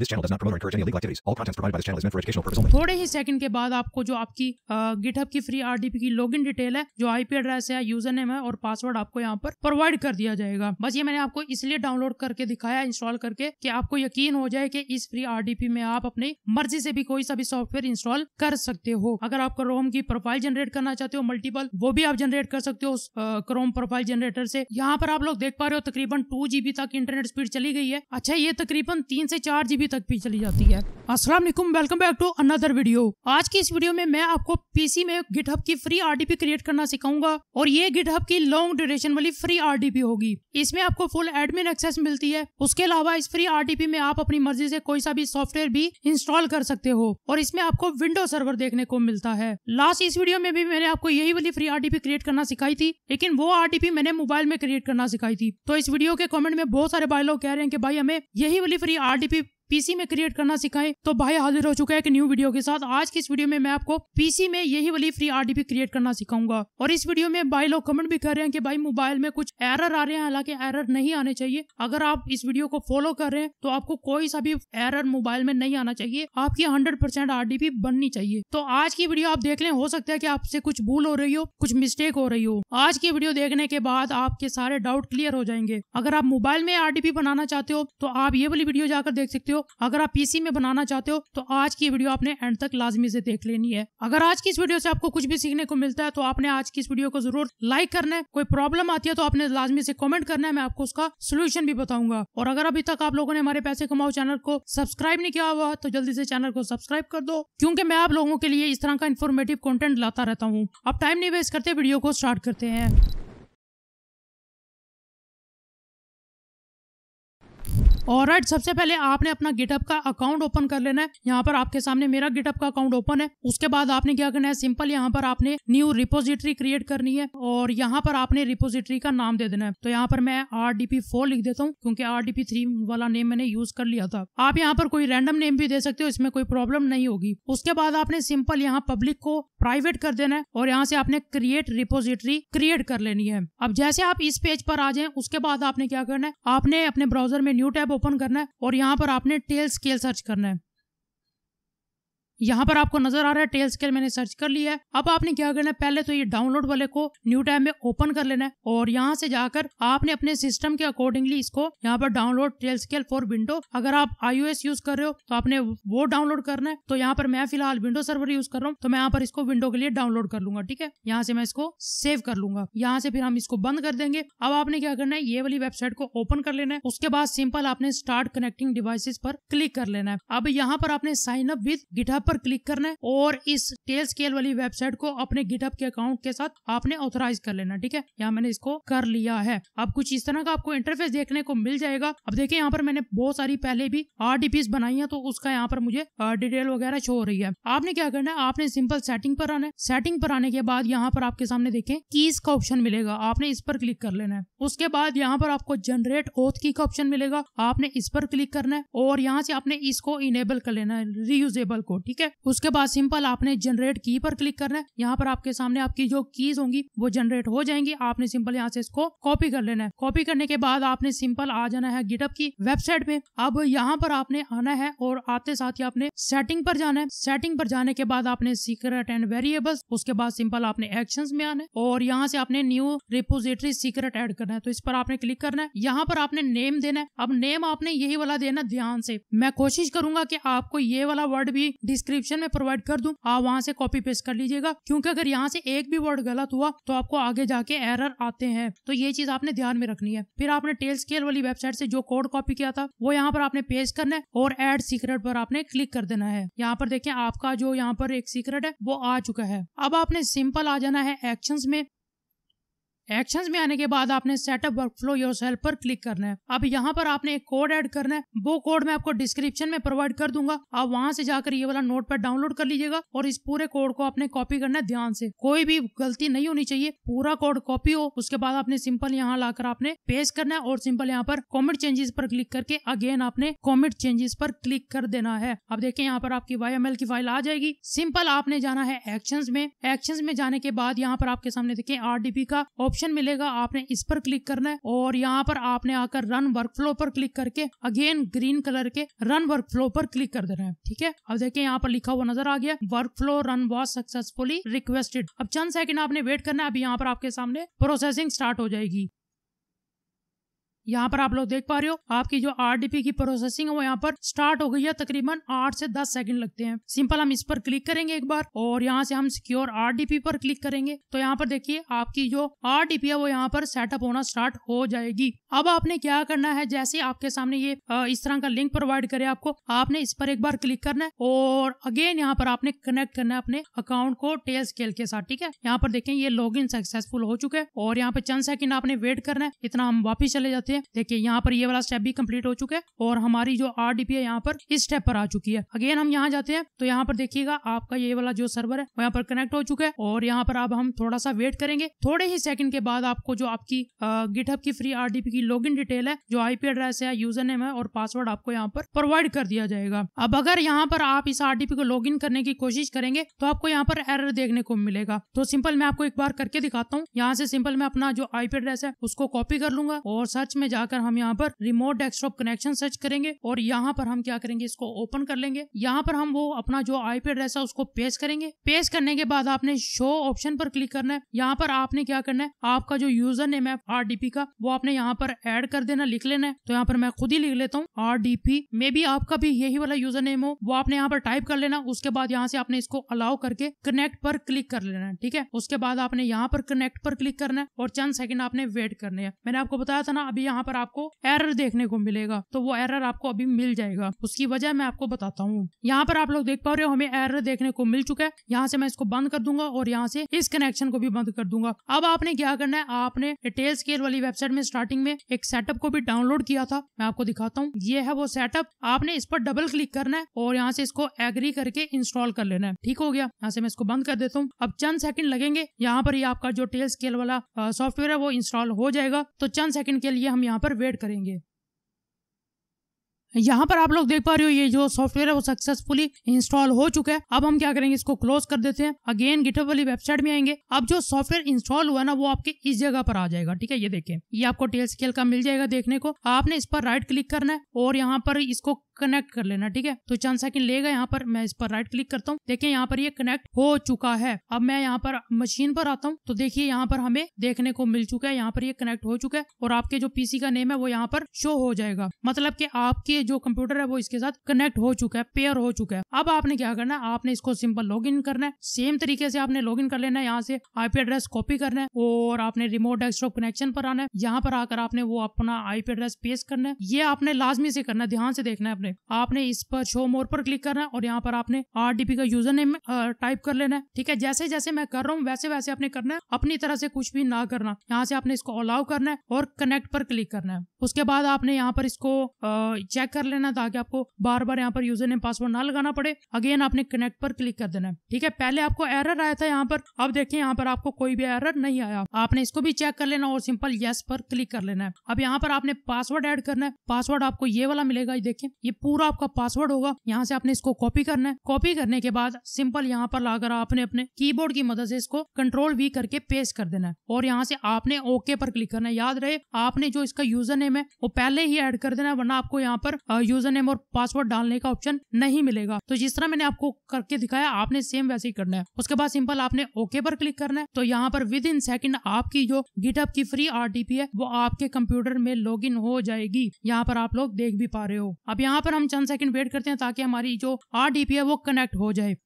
This channel does not promote or encourage any illegal activities. All content provided by this channel is meant for educational purposes only. थोड़े ही second के बाद आपको जो आपकी GitHub की free RDP की login detail है जो आईपी एड्रेस है यूजर नेम है और पासवर्ड आपको यहाँ पर प्रोवाइड कर दिया जाएगा बस ये मैंने आपको इसलिए डाउनलोड करके दिखाया इंस्टॉल करके कि आपको यकीन हो जाए कि इस फ्री RDP में आप अपनी मर्जी से भी कोई सा भी सॉफ्टवेयर इंस्टॉल कर सकते हो अगर आपको रोम की प्रोफाइल जनरेट करना चाहते हो मल्टीपल वो भी आप जनरेट कर सकते हो उस क्रोम प्रोफाइल जनरेटर से यहाँ पर आप लोग देख पा रहे हो तकरीबन टू जीबी तक इंटरनेट स्पीड चली गई है अच्छा ये तकरीबन तीन से चार जीबी तक भी चली जाती है वालेकुम welcome back to another video आज की इस वीडियो में मैं आपको पीसी में गिटहब की फ्री आरडीपी क्रिएट करना सिखाऊंगा और ये गिटहब की लॉन्ग ड्यूरेशन वाली फ्री आरडीपी होगी इसमें आपको फुल एडमिन एक्सेस मिलती है उसके अलावा इस फ्री आरडीपी में आप अपनी मर्जी से कोई सा भी सॉफ्टवेयर भी इंस्टॉल कर सकते हो और इसमें आपको विंडो सर्वर देखने को मिलता है लास्ट इस वीडियो में भी मैंने आपको यही वाली फ्री आरडीपी क्रिएट करना सिखाई थी लेकिन वो आरडीपी मैंने मोबाइल में क्रिएट करना सिखाई थी तो इस वीडियो के कॉमेंट में बहुत सारे भाई लोग कह रहे हैं कि भाई हमें यही वाली फ्री आरडीपी पीसी में क्रिएट करना सिखाए तो भाई हाजिर हो चुका है एक न्यू वीडियो के साथ आज की इस वीडियो में मैं आपको पीसी में यही वाली फ्री आर क्रिएट करना सिखाऊंगा और इस वीडियो में भाई लोग कमेंट भी कर रहे हैं कि भाई मोबाइल में कुछ एरर आ रहे हैं हालांकि एरर नहीं आने चाहिए अगर आप इस वीडियो को फॉलो कर रहे हैं तो आपको कोई सा भी एरर मोबाइल में नहीं आना चाहिए आपकी हंड्रेड परसेंट बननी चाहिए तो आज की वीडियो आप देख लें हो सकता है की आपसे कुछ भूल हो रही हो कुछ मिस्टेक हो रही हो आज की वीडियो देखने के बाद आपके सारे डाउट क्लियर हो जाएंगे अगर आप मोबाइल में आर बनाना चाहते हो तो आप ये वाली वीडियो जाकर देख सकते हो हो अगर आप पीसी में बनाना चाहते हो तो आज की वीडियो आपने एंड तक लाजमी से देख लेनी है अगर आज की इस वीडियो से आपको कुछ भी सीखने को मिलता है तो आपने आज की इस वीडियो को जरूर लाइक करना है कोई प्रॉब्लम आती है तो आपने लाजमी से कॉमेंट करना है मैं आपको उसका सोल्यूशन भी बताऊंगा और अगर अभी तक आप लोगों ने हमारे पैसे कमाओ चैनल को सब्सक्राइब नहीं किया हुआ तो जल्दी से चैनल को सब्सक्राइब कर दो क्योंकि मैं आप लोगों के लिए इस तरह का इन्फॉर्मेटिव कॉन्टेंट लाता रहता हूँ अब टाइम नहीं वेस्ट करते वीडियो को स्टार्ट करते हैं और राइट सबसे पहले आपने अपना गिटअप का अकाउंट ओपन कर लेना है यहाँ पर आपके सामने मेरा गिटअप का अकाउंट ओपन है उसके बाद आपने क्या करना है सिंपल यहाँ पर आपने न्यू रिपोजिटरी क्रिएट करनी है और यहाँ पर आपने रिपोजिटरी का नाम दे देना है तो यहाँ पर मैं आर डी पी फोर लिख देता हूँ क्योंकि आर डी पी थ्री वाला नेम मैंने यूज कर लिया था आप यहाँ पर कोई रैंडम नेम भी दे सकते हो इसमें कोई प्रॉब्लम नहीं होगी उसके बाद आपने सिंपल यहाँ पब्लिक को प्राइवेट कर देना है और यहाँ से आपने क्रिएट रिपोजिटरी क्रिएट कर लेनी है अब जैसे आप इस पेज पर आ जाए उसके बाद आपने क्या करना है आपने अपने ब्राउजर में न्यू टैब ओपन करना है और यहाँ पर आपने टेल स्केल सर्च करना है यहाँ पर आपको नजर आ रहा है टेल स्केल मैंने सर्च कर लिया है अब आपने क्या करना है पहले तो ये डाउनलोड वाले को न्यू टैब में ओपन कर लेना है और यहाँ से जाकर आपने अपने सिस्टम के अकॉर्डिंगली इसको यहाँ पर download Tailscale for window अगर आप आई यूज कर रहे हो तो आपने वो डाउनलोड करना है तो यहाँ पर मैं फिलहाल विंडो सर्वर यूज कर रहा हूँ तो मैं यहाँ पर इसको विंडो के लिए डाउनलोड कर लूंगा ठीक है यहाँ से मैं इसको सेव कर लूंगा यहाँ से फिर हम इसको बंद कर देंगे अब आपने क्या करना है ये वाली वेबसाइट को ओपन कर लेना है उसके बाद सिंपल आपने स्टार्ट कनेक्टिंग डिवाइसेस पर क्लिक कर लेना है अब यहाँ पर आपने साइन अप विद गिटअप पर क्लिक करना है और इस टेल स्केल वाली वेबसाइट को अपने गिटअप के अकाउंट के साथ आपने ऑथोराइज कर लेना ठीक है यहाँ मैंने इसको कर लिया है अब कुछ इस तरह का आपको इंटरफेस देखने को मिल जाएगा अब देखिए यहाँ पर मैंने बहुत सारी पहले भी आर बनाई है तो उसका यहाँ पर मुझे डिटेल वगैरह शो हो रही है आपने क्या करना है आपने सिंपल सेटिंग पर आना है सेटिंग पर आने के बाद यहाँ पर आपके सामने देखे कीज का ऑप्शन मिलेगा आपने इस पर क्लिक कर लेना है उसके बाद यहाँ पर आपको जनरेट ओथ की का ऑप्शन मिलेगा आपने इस पर क्लिक करना है और यहाँ से आपने इसको इनेबल कर लेना है रियूजेबल को ठीक ठीक है उसके बाद सिंपल आपने जनरेट की पर क्लिक करना है यहाँ पर आपके सामने आपकी जो कीज होंगी वो जनरेट हो जाएंगी आपने सिंपल यहाँ से इसको कॉपी कर लेना है कॉपी करने के बाद आपने सिंपल आ जाना है गिटअप की वेबसाइट पे अब यहाँ पर आपने आना है और आते साथ ही आपने सेटिंग पर जाना है सेटिंग पर जाने के बाद आपने सीक्रेट एंड वेरिएबल्स उसके बाद सिंपल आपने एक्शन में आना है और यहाँ से आपने न्यू रिपोजिटरी सीक्रेट एड करना है तो इस पर आपने क्लिक करना है यहाँ पर आपने नेम देना है अब नेम आपने यही वाला देना ध्यान से मैं कोशिश करूंगा की आपको ये वाला वर्ड भी डिस्क डिस्क्रिप्शन में प्रोवाइड कर दूं आप वहाँ से कॉपी पेस्ट कर लीजिएगा क्योंकि अगर यहाँ से एक भी वर्ड गलत हुआ तो आपको आगे जाके एरर आते हैं तो ये चीज आपने ध्यान में रखनी है फिर आपने टेल स्केल वाली वेबसाइट से जो कोड कॉपी किया था वो यहाँ पर आपने पेस्ट करना है और एड सीक्रेट पर आपने क्लिक कर देना है यहाँ पर देखें आपका जो यहाँ पर एक सीक्रेट है वो आ चुका है अब आपने सिंपल आ जाना है एक्शन में एक्शन में आने के बाद आपने setup workflow yourself पर क्लिक करना है अब यहाँ पर आपने एक कोड ऐड करना है वो कोड मैं आपको डिस्क्रिप्शन में प्रोवाइड कर दूंगा आप वहाँ से जाकर ये वाला नोट पर डाउनलोड कर लीजिएगा और इस पूरे कोड को आपने कॉपी करना है ध्यान से कोई भी गलती नहीं होनी चाहिए पूरा कोड कॉपी हो उसके बाद आपने सिंपल यहाँ लाकर आपने पेस्ट करना है और सिंपल यहाँ पर कॉमेंट चेंजेस पर क्लिक करके अगेन आपने कॉमेंट चेंजेस पर क्लिक कर देना है अब देखिये यहाँ पर आपकी वाई की फाइल आ जाएगी सिंपल आपने जाना है एक्शन में एक्शन में जाने के बाद यहाँ पर आपके सामने देखिए आर का ऑप्शन ऑप्शन मिलेगा आपने इस पर क्लिक करना है और यहाँ पर आपने आकर रन वर्क फ्लो पर क्लिक करके अगेन ग्रीन कलर के रन वर्क फ्लो पर क्लिक कर देना है ठीक है अब देखिए यहाँ पर लिखा हुआ नजर आ गया workflow run was successfully requested अब चंद सेकंड आपने वेट करना है अभी यहाँ पर आपके सामने प्रोसेसिंग स्टार्ट हो जाएगी यहाँ पर आप लोग देख पा रहे हो आपकी जो आर की प्रोसेसिंग है वो यहाँ पर स्टार्ट हो गई है तकरीबन आठ से दस सेकंड लगते हैं सिंपल हम इस पर क्लिक करेंगे एक बार और यहाँ से हम सिक्योर आर पर क्लिक करेंगे तो यहाँ पर देखिए आपकी जो आर है वो यहाँ पर सेटअप होना स्टार्ट हो जाएगी अब आपने क्या करना है जैसे आपके सामने ये इस तरह का लिंक प्रोवाइड करे आपको आपने इस पर एक बार क्लिक करना है और अगेन यहाँ पर आपने कनेक्ट करना है अपने अकाउंट को टेल स्केल के साथ ठीक है यहाँ पर देखें ये लॉग सक्सेसफुल हो चुके हैं और यहाँ पे चंद सेकंड आपने वेट करना है इतना हम वापिस चले जाते सकते हैं देखिए यहाँ पर ये वाला स्टेप भी कम्प्लीट हो चुका है और हमारी जो आर डी पी है यहाँ पर इस स्टेप पर आ चुकी है अगेन हम यहाँ जाते हैं तो यहाँ पर देखिएगा आपका ये वाला जो सर्वर है वो यहाँ पर कनेक्ट हो चुका है और यहाँ पर अब हम थोड़ा सा वेट करेंगे थोड़े ही सेकंड के बाद आपको जो आपकी गिटअप की फ्री आर की लॉग डिटेल है जो आईपी एड्रेस है यूजर नेम है और पासवर्ड आपको यहाँ पर प्रोवाइड कर दिया जाएगा अब अगर यहाँ पर आप इस आर को लॉग करने की कोशिश करेंगे तो आपको यहाँ पर एरर देखने को मिलेगा तो सिंपल मैं आपको एक बार करके दिखाता हूँ यहाँ से सिंपल मैं अपना जो आईपी एड्रेस है उसको कॉपी कर लूंगा और सर्च में जाकर हम यहाँ पर रिमोट डेस्कटॉप कनेक्शन सर्च करेंगे और यहाँ पर हम क्या करेंगे इसको ओपन कर लेंगे यहाँ पर हम वो अपना जो आई पी एड्रेस है उसको पेश करेंगे पेश करने के बाद आपने शो ऑप्शन पर क्लिक करना है यहाँ पर आपने क्या करना है आपका जो यूजर नेम है आर का वो आपने यहाँ पर एड कर देना लिख लेना है तो यहाँ पर मैं खुद ही लिख लेता हूँ आर डी पी मे बी आपका भी यही वाला यूजर नेम हो वो आपने यहाँ पर टाइप कर लेना उसके बाद यहाँ से आपने इसको अलाउ करके कनेक्ट पर क्लिक कर लेना है ठीक है उसके बाद आपने यहाँ पर कनेक्ट पर क्लिक करना है और चंद सेकंड आपने वेट करने है मैंने आपको बताया था ना अभी यहाँ पर आपको एरर देखने को मिलेगा तो वो एरर आपको अभी मिल जाएगा उसकी वजह मैं आपको बताता हूँ यहाँ पर आप लोग देख पा रहे हो हमें एरर देखने को मिल चुका है यहाँ से मैं इसको बंद कर दूंगा और यहाँ से इस कनेक्शन को भी बंद कर दूंगा अब आपने क्या करना है आपने रिटेल स्केल वाली वेबसाइट में स्टार्टिंग में एक सेटअप को भी डाउनलोड किया था मैं आपको दिखाता हूँ ये है वो सेटअप आपने इस पर डबल क्लिक करना है और यहाँ से इसको एग्री करके इंस्टॉल कर लेना है ठीक हो गया यहाँ से मैं इसको बंद कर देता हूँ अब चंद सेकंड लगेंगे यहाँ पर ही आपका जो टेल स्केल वाला सॉफ्टवेयर है वो इंस्टॉल हो जाएगा तो चंद सेकंड के लिए हम हम यहाँ पर वेट करेंगे यहाँ पर आप लोग देख पा रहे हो ये जो सॉफ्टवेयर है वो सक्सेसफुली इंस्टॉल हो चुका है अब हम क्या करेंगे इसको क्लोज कर देते हैं अगेन गिटअप वाली वेबसाइट में आएंगे अब जो सॉफ्टवेयर इंस्टॉल हुआ ना वो आपके इस जगह पर आ जाएगा ठीक है ये देखें ये आपको टेल स्केल का मिल जाएगा देखने को आपने इस पर राइट क्लिक करना है और यहाँ पर इसको कनेक्ट कर लेना ठीक है तो चंद सेकंड लेगा यहाँ पर मैं इस पर राइट क्लिक करता हूँ देखिये यहाँ पर ये कनेक्ट हो चुका है अब मैं यहाँ पर मशीन पर आता हूँ तो देखिए यहाँ पर हमें देखने को मिल चुका है यहाँ पर ये कनेक्ट हो चुका है और आपके जो पीसी का नेम है वो यहाँ पर शो हो जाएगा मतलब की आपके जो कंप्यूटर है वो इसके साथ कनेक्ट हो चुका है पेयर हो चुका है अब आपने क्या करना है आपने इसको सिंपल लॉग करना है सेम तरीके से आपने लॉग कर लेना है यहाँ से आईपी एड्रेस कॉपी करना है और आपने रिमोट डेस्कटॉप कनेक्शन पर आना है यहाँ पर आकर आपने वो अपना आईपी एड्रेस पेस्ट करना है ये आपने लाजमी से करना है ध्यान से देखना है अपने आपने आपने इस पर शो मोर पर क्लिक करना है और यहाँ पर आपने पी का यूजर नेम टाइप कर लेना है ठीक है जैसे जैसे मैं कर रहा हूँ वैसे वैसे आपने करना है अपनी तरह से कुछ भी ना करना यहाँ से आपने इसको अलाउ करना है और कनेक्ट पर क्लिक करना है उसके बाद आपने यहाँ पर इसको चेक कर लेना ताकि आपको बार बार यहाँ पर यूजर नेम पासवर्ड ना लगाना पड़े अगेन आपने कनेक्ट पर क्लिक कर देना है ठीक है पहले आपको एरर आया था यहाँ पर अब देखिए यहाँ पर आपको कोई भी एरर नहीं आया आपने इसको भी चेक कर लेना और सिंपल यस पर क्लिक कर लेना है अब यहाँ पर आपने पासवर्ड ऐड करना है पासवर्ड आपको ये वाला मिलेगा देखिए ये ये पूरा आपका पासवर्ड होगा यहाँ से आपने इसको कॉपी करना है कॉपी करने के बाद सिंपल यहाँ पर लाकर आपने अपने कीबोर्ड की मदद से इसको कंट्रोल वी करके पेस्ट कर देना है और यहाँ से आपने ओके पर क्लिक करना है याद रहे आपने जो इसका यूजर नेम है वो पहले ही एड कर देना है वरना आपको यहाँ पर यूजर नेम और पासवर्ड डालने का ऑप्शन नहीं मिलेगा तो जिस तरह मैंने आपको करके दिखाया आपने सेम वैसे ही करना है उसके बाद सिंपल आपने ओके पर क्लिक करना है तो यहाँ पर विद इन सेकेंड आपकी जो गिटअप की फ्री आरटीपी है वो आपके कंप्यूटर में लॉग हो जाएगी यहाँ पर आप लोग देख भी पा रहे हो अब यहाँ यहाँ पर हम चंद सेकंड वेट करते हैं ताकि हमारी जो आर e है वो कनेक्ट हो जाए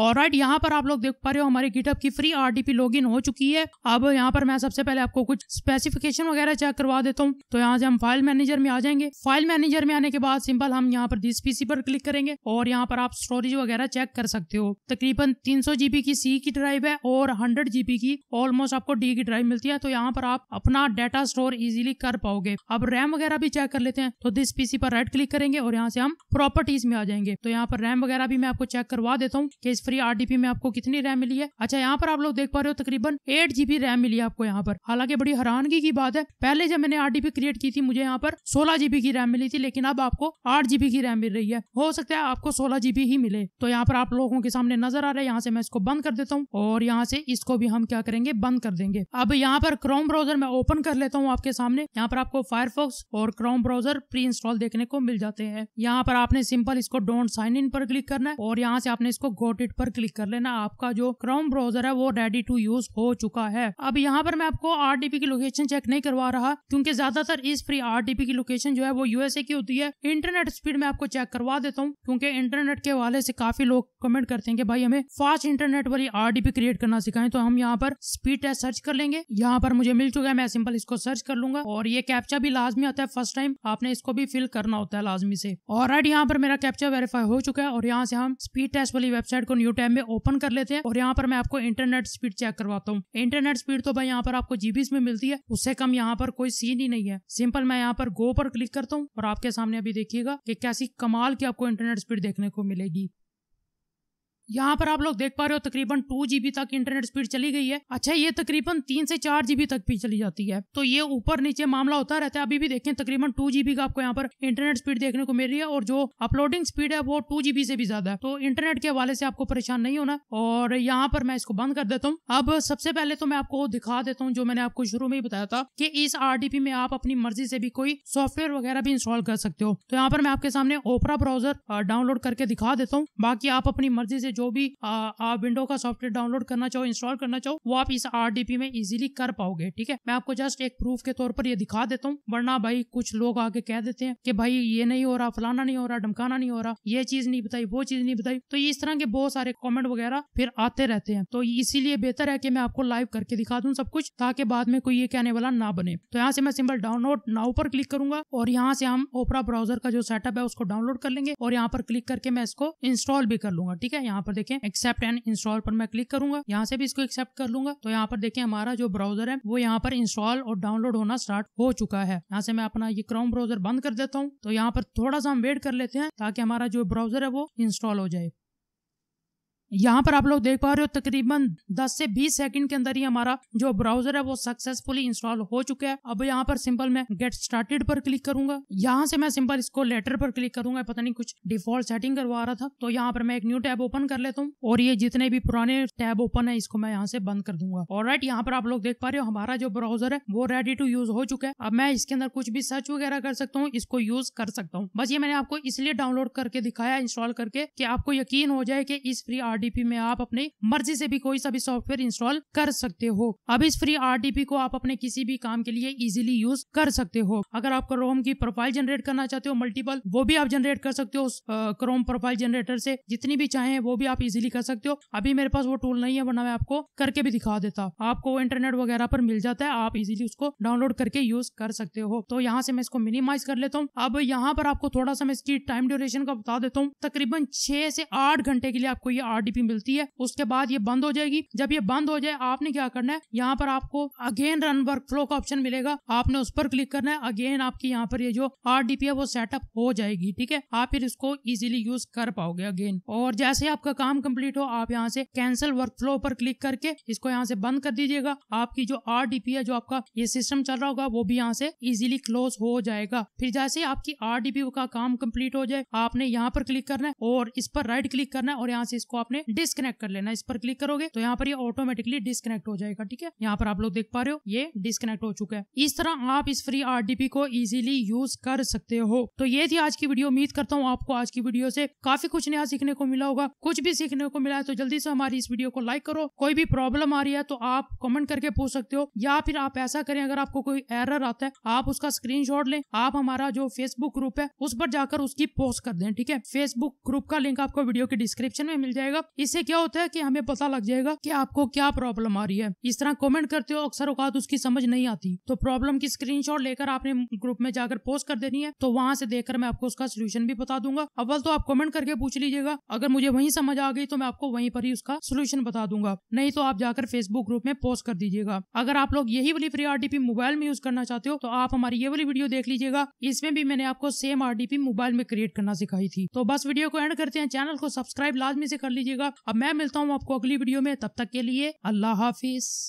और राइट यहाँ पर आप लोग देख पा रहे हो हमारे गिटअप की फ्री लॉग इन हो चुकी है अब यहाँ पर मैं सबसे पहले आपको कुछ स्पेसिफिकेशन वगैरह चेक करवा देता हूँ तो यहाँ से हम फाइल मैनेजर में आ जाएंगे फाइल मैनेजर में आने के बाद सिंपल हम यहाँ पर दिस पीसी पर क्लिक करेंगे और यहाँ पर आप स्टोरेज वगैरह चेक कर सकते हो तकरीबन तीन सौ जीबी की सी की ड्राइव है और हंड्रेड जीबी की ऑलमोस्ट आपको डी की ड्राइव मिलती है तो यहाँ पर आप अपना डाटा स्टोर इजिली कर पाओगे अब रैम वगैरह भी चेक कर लेते हैं तो दिस पीसी पर राइट क्लिक करेंगे और यहाँ से हम प्रॉपर्टीज में आ जाएंगे तो यहाँ पर रैम वगैरह भी मैं आपको चेक करवा देता हूँ कि फ्री आरडीपी में आपको कितनी रैम मिली है अच्छा यहाँ पर आप लोग देख पा रहे हो तकरीबन एट जीबी रैम मिली है आपको यहाँ पर हालांकि बड़ी हैरानगी की बात है पहले जब मैंने पी क्रिएट की थी मुझे यहाँ पर सोलह जीबी की रैम मिली थी लेकिन अब आपको आठ जीबी की रैम मिल रही है हो सकता है आपको सोलह जीबी ही मिले तो यहाँ पर आप लोगों के सामने नजर आ रहा है यहाँ से मैं इसको बंद कर देता हूँ और यहाँ से इसको भी हम क्या करेंगे बंद कर देंगे अब यहाँ पर क्रोम ब्राउजर मैं ओपन कर लेता हूँ आपके सामने यहाँ पर आपको फायरफॉक्स और क्रोम ब्राउजर प्री इंस्टॉल देखने को मिल जाते हैं यहाँ पर आपने सिंपल इसको डोंट साइन इन पर क्लिक करना है और यहाँ से आपने इसको गोट एडिट पर क्लिक कर लेना आपका जो क्रोम ब्राउजर है वो रेडी टू यूज हो चुका है अब यहाँ पर मैं आपको आर की लोकेशन चेक नहीं करवा रहा क्योंकि ज्यादातर इस फ्री आर की लोकेशन जो है वो यूएसए की होती है इंटरनेट स्पीड में आपको चेक करवा देता हूँ क्योंकि इंटरनेट के वाले से काफी लोग कमेंट करते हैं कि भाई हमें फास्ट इंटरनेट वाली आर क्रिएट करना सिखाएं तो हम यहाँ पर स्पीड टेस्ट सर्च कर लेंगे यहाँ पर मुझे मिल चुका है मैं सिंपल इसको सर्च कर लूंगा और ये कैप्चा भी लाजमी आता है फर्स्ट टाइम आपने इसको भी फिल करना होता है लाजमी से और राइट यहाँ पर मेरा कैप्चा वेरीफाई हो चुका है और यहाँ से हम स्पीड टेस्ट वाली वेबसाइट को न्यू टैब में ओपन कर लेते हैं और यहाँ पर मैं आपको इंटरनेट स्पीड चेक करवाता हूँ इंटरनेट स्पीड तो भाई यहाँ पर आपको जीबीस में मिलती है उससे कम यहाँ पर कोई सीन ही नहीं है सिंपल मैं यहाँ पर गो पर क्लिक करता हूँ और आपके सामने अभी देखिएगा कि कैसी कमाल की आपको इंटरनेट स्पीड देखने को मिलेगी यहाँ पर आप लोग देख पा रहे हो तकरीबन टू जीबी तक इंटरनेट स्पीड चली गई है अच्छा ये तकरीबन तीन से चार जीबी तक भी चली जाती है तो ये ऊपर नीचे मामला होता रहता है अभी भी देखें तकरीबन टू जीबी का आपको यहाँ पर इंटरनेट स्पीड देखने को मिल रही है और जो अपलोडिंग स्पीड है वो टू जीबी से भी ज्यादा है तो इंटरनेट के हवाले से आपको परेशान नहीं होना और यहाँ पर मैं इसको बंद कर देता हूँ अब सबसे पहले तो मैं आपको दिखा देता हूँ जो मैंने आपको शुरू में ही बताया था कि इस पी में आप अपनी मर्जी से भी कोई सॉफ्टवेयर वगैरह भी इंस्टॉल कर सकते हो तो यहाँ पर मैं आपके सामने ओपरा ब्राउजर डाउनलोड करके दिखा देता हूँ बाकी आप अपनी मर्जी से जो जो भी आप विंडो का सॉफ्टवेयर डाउनलोड करना चाहो इंस्टॉल करना चाहो वो आप इस आर में इजिली कर पाओगे ठीक है मैं आपको जस्ट एक प्रूफ के तौर पर ये दिखा देता हूँ वरना भाई कुछ लोग आगे कह देते हैं कि भाई ये नहीं हो रहा फलाना नहीं हो रहा ढमकाना नहीं हो रहा ये चीज नहीं बताई वो चीज नहीं बताई तो इस तरह के बहुत सारे कॉमेंट वगैरह फिर आते रहते हैं तो इसीलिए बेहतर है कि मैं आपको लाइव करके दिखा दूँ सब कुछ ताकि बाद में कोई ये कहने वाला ना बने तो यहाँ से मैं सिंपल डाउनलोड नाउ पर क्लिक करूंगा और यहाँ से हम ओपरा ब्राउजर का जो सेटअप है उसको डाउनलोड कर लेंगे और यहाँ पर क्लिक करके मैं इसको इंस्टॉल भी कर लूंगा ठीक है यहाँ यहाँ पर देखें एक्सेप्ट एंड इंस्टॉल पर मैं क्लिक करूंगा यहाँ से भी इसको एक्सेप्ट कर लूंगा तो यहाँ पर देखें हमारा जो ब्राउजर है वो यहाँ पर इंस्टॉल और डाउनलोड होना स्टार्ट हो चुका है यहाँ से मैं अपना ये क्रोम ब्राउजर बंद कर देता हूँ तो यहाँ पर थोड़ा सा हम वेट कर लेते हैं ताकि हमारा जो ब्राउजर है वो इंस्टॉल हो जाए यहाँ पर आप लोग देख पा रहे हो तकरीबन 10 से 20 सेकंड के अंदर ही हमारा जो ब्राउजर है वो सक्सेसफुली इंस्टॉल हो चुका है अब यहाँ पर सिंपल मैं गेट स्टार्टेड पर क्लिक करूंगा यहाँ से मैं सिंपल इसको लेटर पर क्लिक करूंगा पता नहीं कुछ डिफॉल्ट सेटिंग करवा रहा था तो यहाँ पर मैं एक न्यू टैब ओपन कर लेता हूँ और ये जितने भी पुराने टैब ओपन है इसको मैं यहाँ से बंद कर दूंगा और राइट यहाँ पर आप लोग देख पा रहे हो हमारा जो ब्राउजर है वो रेडी टू यूज हो चुका है अब मैं इसके अंदर कुछ भी सर्च वगैरह कर सकता हूँ इसको यूज कर सकता हूँ बस ये मैंने आपको इसलिए डाउनलोड करके दिखाया इंस्टॉल करके की आपको यकीन हो जाए की इस फ्री आर्ट आरडीपी में आप अपने मर्जी से भी कोई सा भी सॉफ्टवेयर इंस्टॉल कर सकते हो अब इस फ्री आरडीपी को आप अपने किसी भी काम के लिए इजीली यूज कर सकते हो अगर आप क्रोम की प्रोफाइल जनरेट करना चाहते हो मल्टीपल वो भी आप जनरेट कर सकते हो उस क्रोम प्रोफाइल जनरेटर से जितनी भी चाहे वो भी आप इजिली कर सकते हो अभी मेरे पास वो टूल नहीं है वरना मैं आपको करके भी दिखा देता आपको इंटरनेट वगैरह पर मिल जाता है आप इजिली उसको डाउनलोड करके यूज कर सकते हो तो यहाँ से मैं इसको मिनिमाइज कर लेता हूँ अब यहाँ पर आपको थोड़ा सा मैं इसकी टाइम ड्यूरेशन का बता देता हूँ तकरीबन छह से आठ घंटे के लिए आपको ये आर ओटीपी मिलती है उसके बाद ये बंद हो जाएगी जब ये बंद हो जाए आपने क्या करना है यहाँ पर आपको अगेन रन वर्क फ्लो का ऑप्शन मिलेगा आपने उस पर क्लिक करना है अगेन आपकी यहाँ पर ये जो आर है वो सेटअप हो जाएगी ठीक है आप फिर इसको इजिली यूज कर पाओगे अगेन और जैसे आपका काम कम्प्लीट हो आप यहाँ से कैंसिल वर्क फ्लो पर क्लिक करके इसको यहाँ से बंद कर दीजिएगा आपकी जो आर है जो आपका ये सिस्टम चल रहा होगा वो भी यहाँ से इजिली क्लोज हो जाएगा फिर जैसे आपकी आर का काम कम्प्लीट हो जाए आपने यहाँ पर क्लिक करना है और इस पर राइट क्लिक करना है और यहाँ से इसको आपने में डिस्कनेक्ट कर लेना इस पर क्लिक करोगे तो यहाँ पर ये ऑटोमेटिकली डिस्कनेक्ट हो जाएगा ठीक है यहाँ पर आप लोग देख पा रहे हो ये डिस्कनेक्ट हो चुका है इस तरह आप इस फ्री आर को इजिली यूज कर सकते हो तो ये थी आज की वीडियो उम्मीद करता हूँ आपको आज की वीडियो से काफी कुछ नया सीखने को मिला होगा कुछ भी सीखने को मिला है तो जल्दी से हमारी इस वीडियो को लाइक करो कोई भी प्रॉब्लम आ रही है तो आप कमेंट करके पूछ सकते हो या फिर आप ऐसा करें अगर आपको कोई एरर आता है आप उसका स्क्रीनशॉट लें आप हमारा जो फेसबुक ग्रुप है उस पर जाकर उसकी पोस्ट कर दें ठीक है फेसबुक ग्रुप का लिंक आपको वीडियो के डिस्क्रिप्शन में मिल जाएगा इससे क्या होता है कि हमें पता लग जाएगा कि आपको क्या प्रॉब्लम आ रही है इस तरह कमेंट करते हो अक्सर औकात उसकी समझ नहीं आती तो प्रॉब्लम की स्क्रीनशॉट लेकर आपने ग्रुप में जाकर पोस्ट कर देनी है तो वहां से देखकर मैं आपको उसका सोल्यूशन भी बता दूंगा अव्वल तो आप कमेंट करके पूछ लीजिएगा अगर मुझे वही समझ आ गई तो मैं आपको वहीं पर ही उसका सोल्यूशन बता दूंगा नहीं तो आप जाकर फेसबुक ग्रुप में पोस्ट कर दीजिएगा अगर आप लोग यही वाली फ्री आरडीपी मोबाइल में यूज करना चाहते हो तो आप हमारी ये वाली वीडियो देख लीजिएगा इसमें भी मैंने आपको सेम आरडीपी मोबाइल में क्रिएट करना सिखाई थी तो बस वीडियो को एंड करते हैं चैनल को सब्सक्राइब लाजमी से कर लीजिए कीजिएगा अब मैं मिलता हूँ आपको अगली वीडियो में तब तक के लिए अल्लाह हाफिज